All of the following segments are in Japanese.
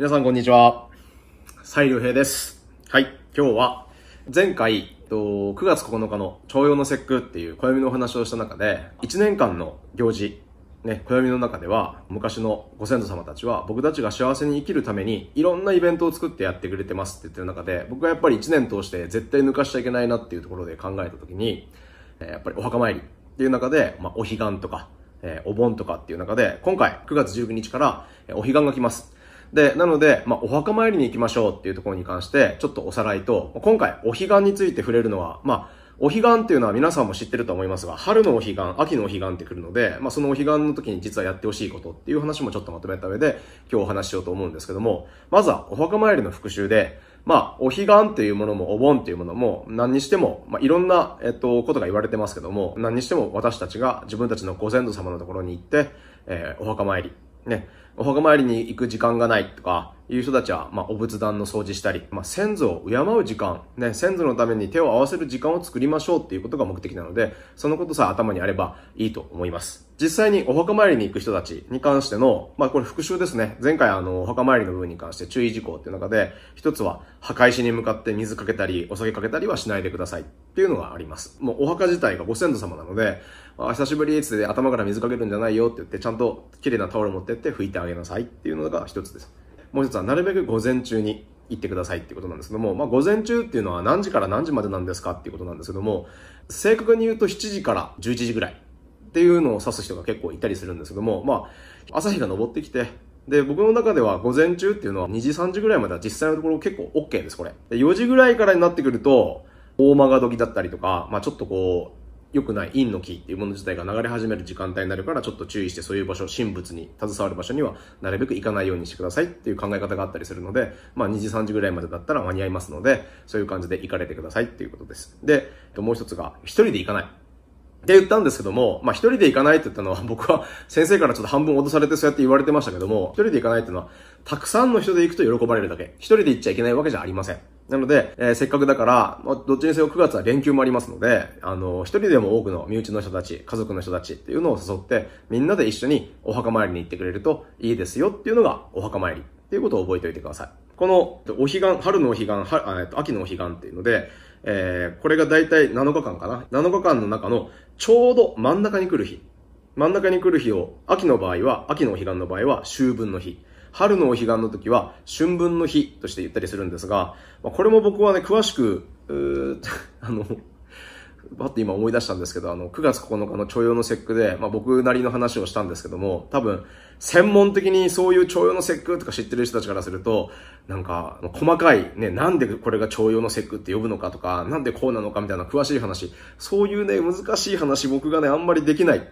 皆さんこんにちは。西竜平です。はい。今日は、前回、9月9日の朝陽の節句っていう暦のお話をした中で、1年間の行事、ね、暦の中では、昔のご先祖様たちは、僕たちが幸せに生きるために、いろんなイベントを作ってやってくれてますって言ってる中で、僕はやっぱり1年通して絶対抜かしちゃいけないなっていうところで考えた時に、やっぱりお墓参りっていう中で、まあ、お彼岸とか、えお盆とかっていう中で、今回9月19日から、お彼岸が来ます。で、なので、まあ、お墓参りに行きましょうっていうところに関して、ちょっとおさらいと、今回、お彼岸について触れるのは、まあ、お彼岸っていうのは皆さんも知ってると思いますが、春のお彼岸、秋のお彼岸ってくるので、まあ、そのお彼岸の時に実はやってほしいことっていう話もちょっとまとめた上で、今日お話ししようと思うんですけども、まずはお墓参りの復習で、まあ、お彼岸っていうものもお盆っていうものも何にしても、まあ、いろんな、えっと、ことが言われてますけども、何にしても私たちが自分たちのご先祖様のところに行って、えー、お墓参り、ね、お墓参りに行く時間がないとか、いう人たちは、まあ、お仏壇の掃除したり、まあ、先祖を敬う時間、ね、先祖のために手を合わせる時間を作りましょうっていうことが目的なので、そのことさえ頭にあればいいと思います。実際にお墓参りに行く人たちに関しての、まあ、これ復習ですね。前回あの、お墓参りの部分に関して注意事項っていう中で、一つは、墓石に向かって水かけたり、お酒かけたりはしないでくださいっていうのがあります。もうお墓自体がご先祖様なので、あ久しぶりつで頭から水かけるんじゃないよって言って、ちゃんと綺麗なタオル持ってって拭いてあげげなさいっていうのが一つです。もう一つは、なるべく午前中に行ってくださいっていうことなんですけども、まあ、午前中っていうのは何時から何時までなんですかっていうことなんですけども、正確に言うと7時から11時ぐらいっていうのを指す人が結構いたりするんですけども、まあ、朝日が昇ってきて、で、僕の中では午前中っていうのは2時3時ぐらいまでは実際のところ結構 OK です、これ。で4時ぐらいからになってくると、大間が時だったりとか、まあ、ちょっとこう、良くない陰の木っていうもの自体が流れ始める時間帯になるからちょっと注意してそういう場所、神仏に携わる場所にはなるべく行かないようにしてくださいっていう考え方があったりするので、まあ2時3時ぐらいまでだったら間に合いますので、そういう感じで行かれてくださいっていうことです。で、もう一つが、一人で行かない。って言ったんですけども、まあ、一人で行かないって言ったのは、僕は先生からちょっと半分脅されてそうやって言われてましたけども、一人で行かないっていうのは、たくさんの人で行くと喜ばれるだけ。一人で行っちゃいけないわけじゃありません。なので、えー、せっかくだから、まあ、どっちにせよ9月は連休もありますので、あの、一人でも多くの身内の人たち、家族の人たちっていうのを誘って、みんなで一緒にお墓参りに行ってくれるといいですよっていうのがお墓参りっていうことを覚えておいてください。この、お彼岸、春のお彼岸、秋のお彼岸っていうので、えー、これが大体7日間かな。7日間の中のちょうど真ん中に来る日。真ん中に来る日を、秋の場合は、秋のお彼岸の場合は、秋分の日。春のお彼岸の時は春分の日として言ったりするんですが、まあ、これも僕はね、詳しく、あの、ばって今思い出したんですけど、あの、9月9日の徴用の節句で、まあ僕なりの話をしたんですけども、多分、専門的にそういう徴用の節句とか知ってる人たちからすると、なんか、細かい、ね、なんでこれが徴用の節句って呼ぶのかとか、なんでこうなのかみたいな詳しい話、そういうね、難しい話僕がね、あんまりできない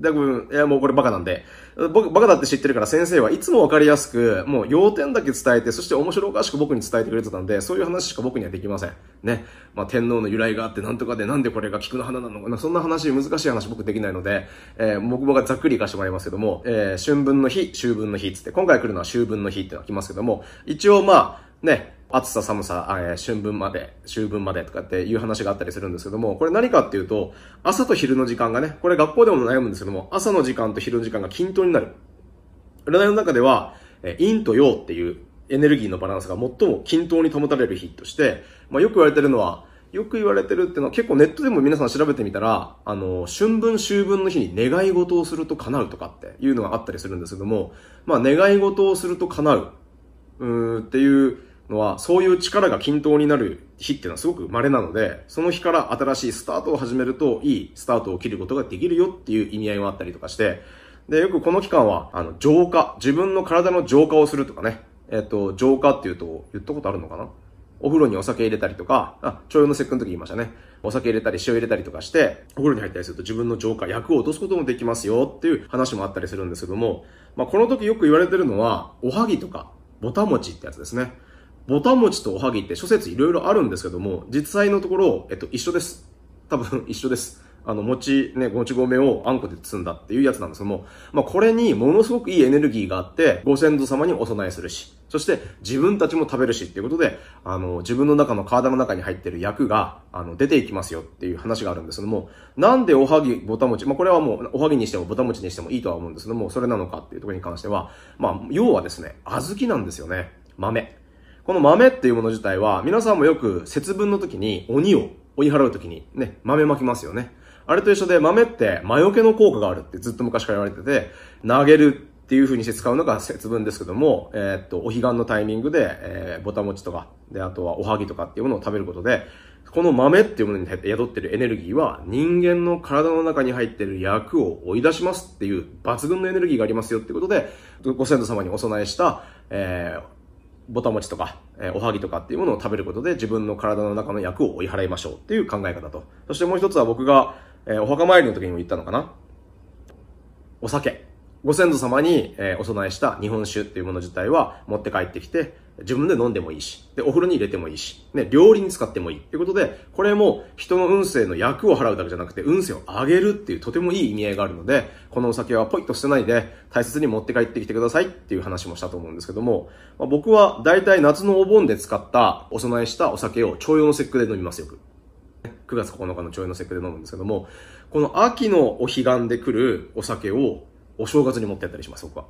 だ分、いやもうこれバカなんで、僕、バカだって知ってるから先生はいつもわかりやすく、もう要点だけ伝えて、そして面白おかしく僕に伝えてくれてたんで、そういう話しか僕にはできません。ね。まあ、天皇の由来があってなんとかで、なんでこれが菊の花なのかな、そんな話、難しい話僕できないので、えー、僕がざっくりいかしてもらいますけども、えー、春分の日、秋分の日つって、今回来るのは秋分の日ってのは来ますけども、一応まあ、ね、暑さ寒さ、えー、春分まで、秋分までとかっていう話があったりするんですけども、これ何かっていうと、朝と昼の時間がね、これ学校でも悩むんですけども、朝の時間と昼の時間が均等になる。占いの中では、えー、陰と陽っていうエネルギーのバランスが最も均等に保たれる日として、まあ、よく言われてるのは、よく言われてるっていうのは結構ネットでも皆さん調べてみたら、あの、春分秋分の日に願い事をすると叶うとかっていうのがあったりするんですけども、まあ願い事をすると叶う、うーっていうのは、そういう力が均等になる日っていうのはすごく稀なので、その日から新しいスタートを始めると、いいスタートを切ることができるよっていう意味合いもあったりとかして、で、よくこの期間は、あの、浄化、自分の体の浄化をするとかね、えっ、と、浄化っていうと、言ったことあるのかなお風呂にお酒入れたりとか、あ、徴用の節句の時言いましたね。お酒入れたり塩入れたりとかして、お風呂に入ったりすると自分の浄化、役を落とすこともできますよっていう話もあったりするんですけども、まあ、この時よく言われてるのは、おはぎとか、ぼたもちってやつですね。ぼたもちとおはぎって諸説いろいろあるんですけども、実際のところ、えっと、一緒です。多分 一緒です。あの、餅、ね、もち米をあんこで包んだっていうやつなんですけども、まあ、これにものすごくいいエネルギーがあって、ご先祖様にお供えするし、そして自分たちも食べるしっていうことで、あの、自分の中の体の中に入ってる役が、あの、出ていきますよっていう話があるんですけども、なんでおはぎ、ぼたもち、まあ、これはもう、おはぎにしてもぼたもちにしてもいいとは思うんですけども、それなのかっていうところに関しては、まあ、要はですね、小豆なんですよね。豆。この豆っていうもの自体は、皆さんもよく節分の時に鬼を追い払う時にね、豆巻きますよね。あれと一緒で豆って魔除けの効果があるってずっと昔から言われてて、投げるっていう風にして使うのが節分ですけども、えー、っと、お彼岸のタイミングで、えー、ボタモチとか、で、あとはおはぎとかっていうものを食べることで、この豆っていうものに宿ってるエネルギーは、人間の体の中に入ってる役を追い出しますっていう抜群のエネルギーがありますよってことで、ご先祖様にお供えした、えー、ぼたもちとか、えー、おはぎとかっていうものを食べることで自分の体の中の役を追い払いましょうっていう考え方と。そしてもう一つは僕が、えー、お墓参りの時にも言ったのかな。お酒。ご先祖様に、えお供えした日本酒っていうもの自体は持って帰ってきて、自分で飲んでもいいし、で、お風呂に入れてもいいし、ね、料理に使ってもいい。ということで、これも人の運勢の役を払うだけじゃなくて、運勢を上げるっていうとてもいい意味合いがあるので、このお酒はポイッと捨てないで、大切に持って帰ってきてくださいっていう話もしたと思うんですけども、まあ、僕は大体夏のお盆で使ったお供えしたお酒を朝陽の節句で飲みますよく。9月9日の朝用の節句で飲むんですけども、この秋のお彼岸で来るお酒をお正月に持ってやったりします、僕は。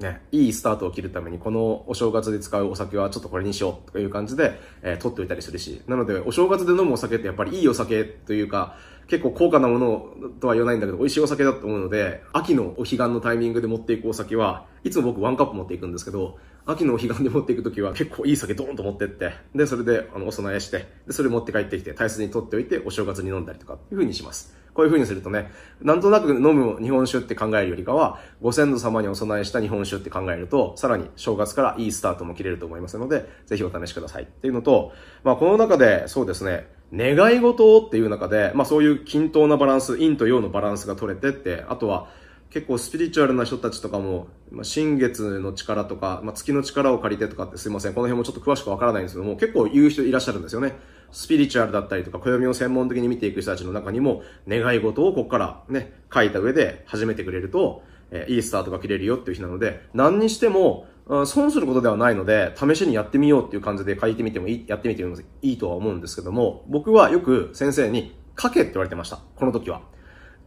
ね、いいスタートを切るために、このお正月で使うお酒はちょっとこれにしようという感じで、えー、取っておいたりするし。なので、お正月で飲むお酒ってやっぱりいいお酒というか、結構高価なものとは言わないんだけど、美味しいお酒だと思うので、秋のお彼岸のタイミングで持っていくお酒は、いつも僕ワンカップ持っていくんですけど、秋のお彼岸で持っていくときは結構いい酒ドーンと持ってって、で、それであのお供えして、で、それ持って帰ってきて、大切に取っておいてお正月に飲んだりとか、いう風にします。こういう風にするとね、なんとなく飲む日本酒って考えるよりかは、ご先祖様にお供えした日本酒って考えると、さらに正月からいいスタートも切れると思いますので、ぜひお試しくださいっていうのと、まあこの中で、そうですね、願い事っていう中で、まあそういう均等なバランス、陰と陽のバランスが取れてって、あとは、結構スピリチュアルな人たちとかも、まあ、新月の力とか、まあ、月の力を借りてとかってすいません。この辺もちょっと詳しくわからないんですけども、結構言う人いらっしゃるんですよね。スピリチュアルだったりとか、暦を専門的に見ていく人たちの中にも、願い事をここからね、書いた上で始めてくれると、えー、いいスタートが切れるよっていう日なので、何にしても、損することではないので、試しにやってみようっていう感じで書いてみてもいい、やってみてもいいとは思うんですけども、僕はよく先生に書けって言われてました。この時は。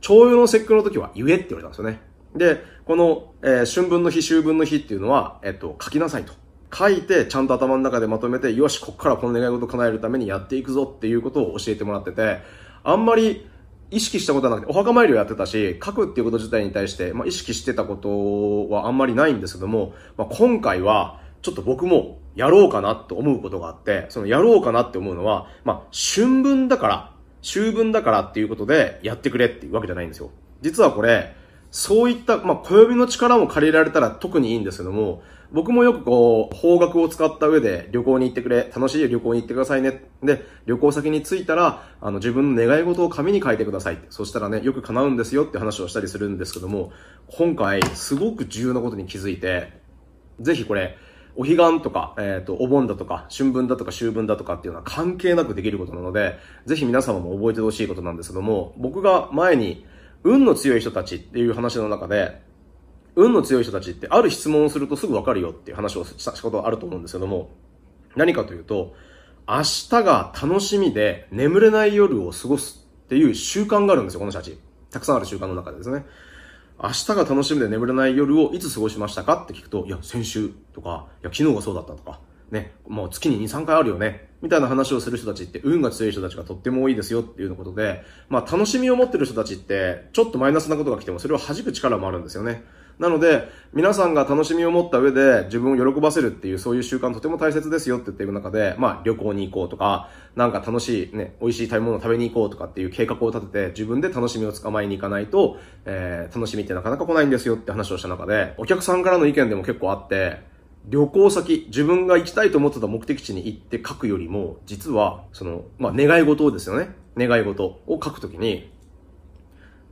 徴用の節句の時は言えって言われたんですよね。で、この、えー、春分の日、秋分の日っていうのは、えっと、書きなさいと。書いて、ちゃんと頭の中でまとめて、よし、こっからこの願い事叶えるためにやっていくぞっていうことを教えてもらってて、あんまり意識したことはなくて、お墓参りをやってたし、書くっていうこと自体に対して、まあ、意識してたことはあんまりないんですけども、まあ、今回は、ちょっと僕もやろうかなと思うことがあって、そのやろうかなって思うのは、まあ、春分だから、秋分だからっていうことでやってくれっていうわけじゃないんですよ。実はこれ、そういった、まあ、暦の力も借りられたら特にいいんですけども、僕もよくこう、方角を使った上で旅行に行ってくれ、楽しい旅行に行ってくださいね。で、旅行先に着いたら、あの、自分の願い事を紙に書いてくださいって。そしたらね、よく叶うんですよって話をしたりするんですけども、今回、すごく重要なことに気づいて、ぜひこれ、お彼岸とか、えっ、ー、と、お盆だとか、春分だとか、秋分だとかっていうのは関係なくできることなので、ぜひ皆様も覚えてほしいことなんですけども、僕が前に、運の強い人たちっていう話の中で、運の強い人たちってある質問をするとすぐわかるよっていう話をしたことあると思うんですけども、何かというと、明日が楽しみで眠れない夜を過ごすっていう習慣があるんですよ、この人たち。たくさんある習慣の中でですね。明日が楽しみで眠れない夜をいつ過ごしましたかって聞くと、いや、先週とか、いや、昨日がそうだったとか、ね、もう月に2、3回あるよね、みたいな話をする人たちって運が強い人たちがとっても多いですよっていうことで、まあ楽しみを持ってる人たちって、ちょっとマイナスなことが来てもそれを弾く力もあるんですよね。なので、皆さんが楽しみを持った上で自分を喜ばせるっていうそういう習慣とても大切ですよって言ってる中で、まあ旅行に行こうとか、なんか楽しいね、美味しい食べ物を食べに行こうとかっていう計画を立てて自分で楽しみを捕まえに行かないと、えー、楽しみってなかなか来ないんですよって話をした中で、お客さんからの意見でも結構あって、旅行先、自分が行きたいと思ってた目的地に行って書くよりも、実は、その、まあ、願い事をですよね。願い事を書くときに、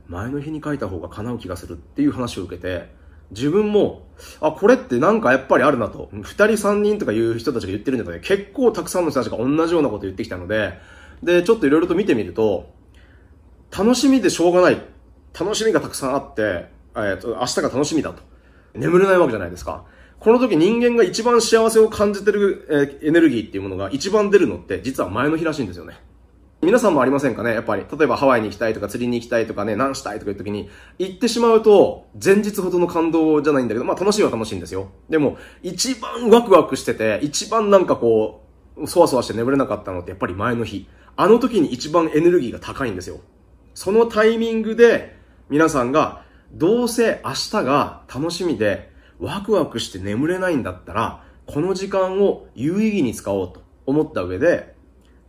前の日に書いた方が叶う気がするっていう話を受けて、自分も、あ、これってなんかやっぱりあるなと。二人三人とかいう人たちが言ってるんだけど、ね、結構たくさんの人たちが同じようなこと言ってきたので、で、ちょっといろいろと見てみると、楽しみでしょうがない。楽しみがたくさんあって、えー、と、明日が楽しみだと。眠れないわけじゃないですか。この時人間が一番幸せを感じてる、えー、エネルギーっていうものが一番出るのって、実は前の日らしいんですよね。皆さんもありませんかねやっぱり。例えばハワイに行きたいとか釣りに行きたいとかね、何したいとかいう時に、行ってしまうと、前日ほどの感動じゃないんだけど、まあ楽しいは楽しいんですよ。でも、一番ワクワクしてて、一番なんかこう、そわそわして眠れなかったのってやっぱり前の日。あの時に一番エネルギーが高いんですよ。そのタイミングで、皆さんが、どうせ明日が楽しみで、ワクワクして眠れないんだったら、この時間を有意義に使おうと思った上で、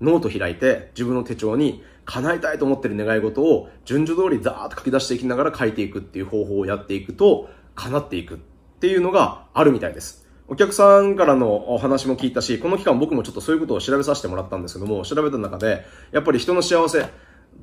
ノート開いて自分の手帳に叶えたいと思ってる願い事を順序通りザーッと書き出していきながら書いていくっていう方法をやっていくと叶っていくっていうのがあるみたいです。お客さんからのお話も聞いたし、この期間僕もちょっとそういうことを調べさせてもらったんですけども、調べた中で、やっぱり人の幸せ、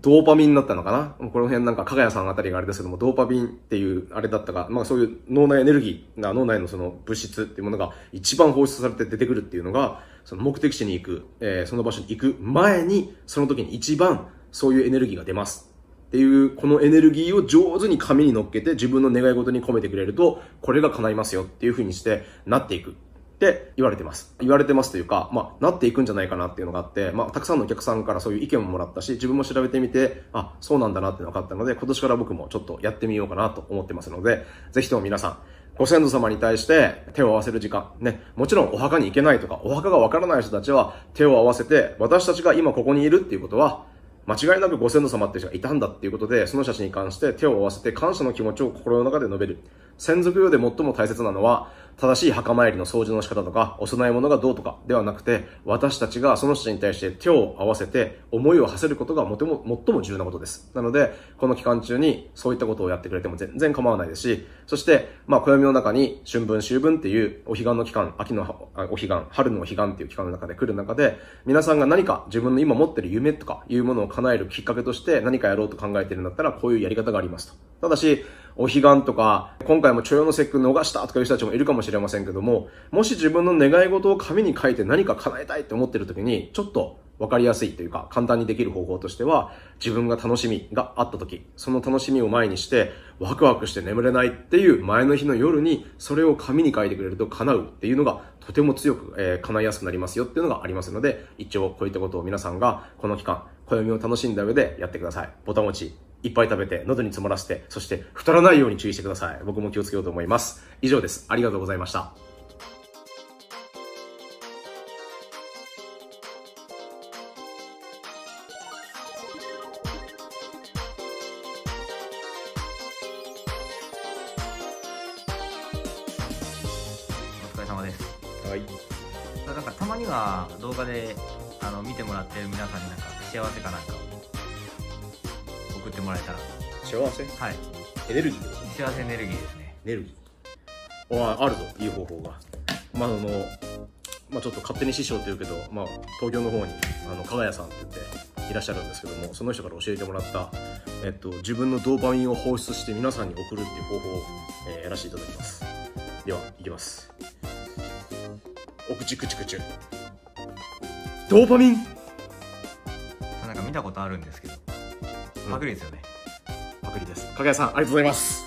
ドーパミンだったのかなこの辺なんか、加賀谷さんあたりがあれですけども、ドーパミンっていう、あれだったか、まあそういう脳内エネルギー、脳内のその物質っていうものが一番放出されて出てくるっていうのが、その目的地に行く、えー、その場所に行く前に、その時に一番そういうエネルギーが出ます。っていう、このエネルギーを上手に紙に乗っけて自分の願い事に込めてくれると、これが叶いますよっていう風にしてなっていく。って言われてます。言われてますというか、まあ、なっていくんじゃないかなっていうのがあって、まあ、たくさんのお客さんからそういう意見ももらったし、自分も調べてみて、あ、そうなんだなっていうのが分かったので、今年から僕もちょっとやってみようかなと思ってますので、ぜひとも皆さん、ご先祖様に対して手を合わせる時間。ね。もちろんお墓に行けないとか、お墓がわからない人たちは手を合わせて、私たちが今ここにいるっていうことは、間違いなくご先祖様って人がいたんだっていうことで、その人たちに関して手を合わせて感謝の気持ちを心の中で述べる。先祖供で最も大切なのは、正しい墓参りの掃除の仕方とか、お供え物がどうとかではなくて、私たちがその人に対して手を合わせて思いを馳せることがも最も重要なことです。なので、この期間中にそういったことをやってくれても全然構わないですし、そして、まあ、暦の中に春分、秋分っていうお彼岸の期間、秋のお彼岸、春のお彼岸っていう期間の中で来る中で、皆さんが何か自分の今持ってる夢とかいうものを叶えるきっかけとして何かやろうと考えてるんだったら、こういうやり方がありますと。ただし、お彼岸とか、今回も徴用の節句逃したとかいう人たちもいるかもしれませんけども、もし自分の願い事を紙に書いて何か叶えたいって思ってる時に、ちょっと分かりやすいというか簡単にできる方法としては自分が楽しみがあった時その楽しみを前にしてワクワクして眠れないっていう前の日の夜にそれを紙に書いてくれると叶うっていうのがとても強く、えー、叶いやすくなりますよっていうのがありますので一応こういったことを皆さんがこの期間暦を楽しんだ上でやってくださいボタン持ちいっぱい食べて喉に詰まらせてそして太らないように注意してください僕も気をつけようと思います以上ですありがとうございましたあの見てもらってる皆さんになんか幸せかなんかを送ってもらえたら幸せはいエネルギーっ幸せエネルギーですねエネルギーはあるぞいい方法がまああのまあ、ちょっと勝手に師匠って言うけど、まあ、東京の方にあの加賀谷さんって言っていらっしゃるんですけどもその人から教えてもらった、えっと、自分のドーパミンを放出して皆さんに送るっていう方法を、えー、やらせていただきますではいきますお口口口ドーパミンなんか見たことあるんですけどパクリですよね、パクリですかげ谷さんありがとうございます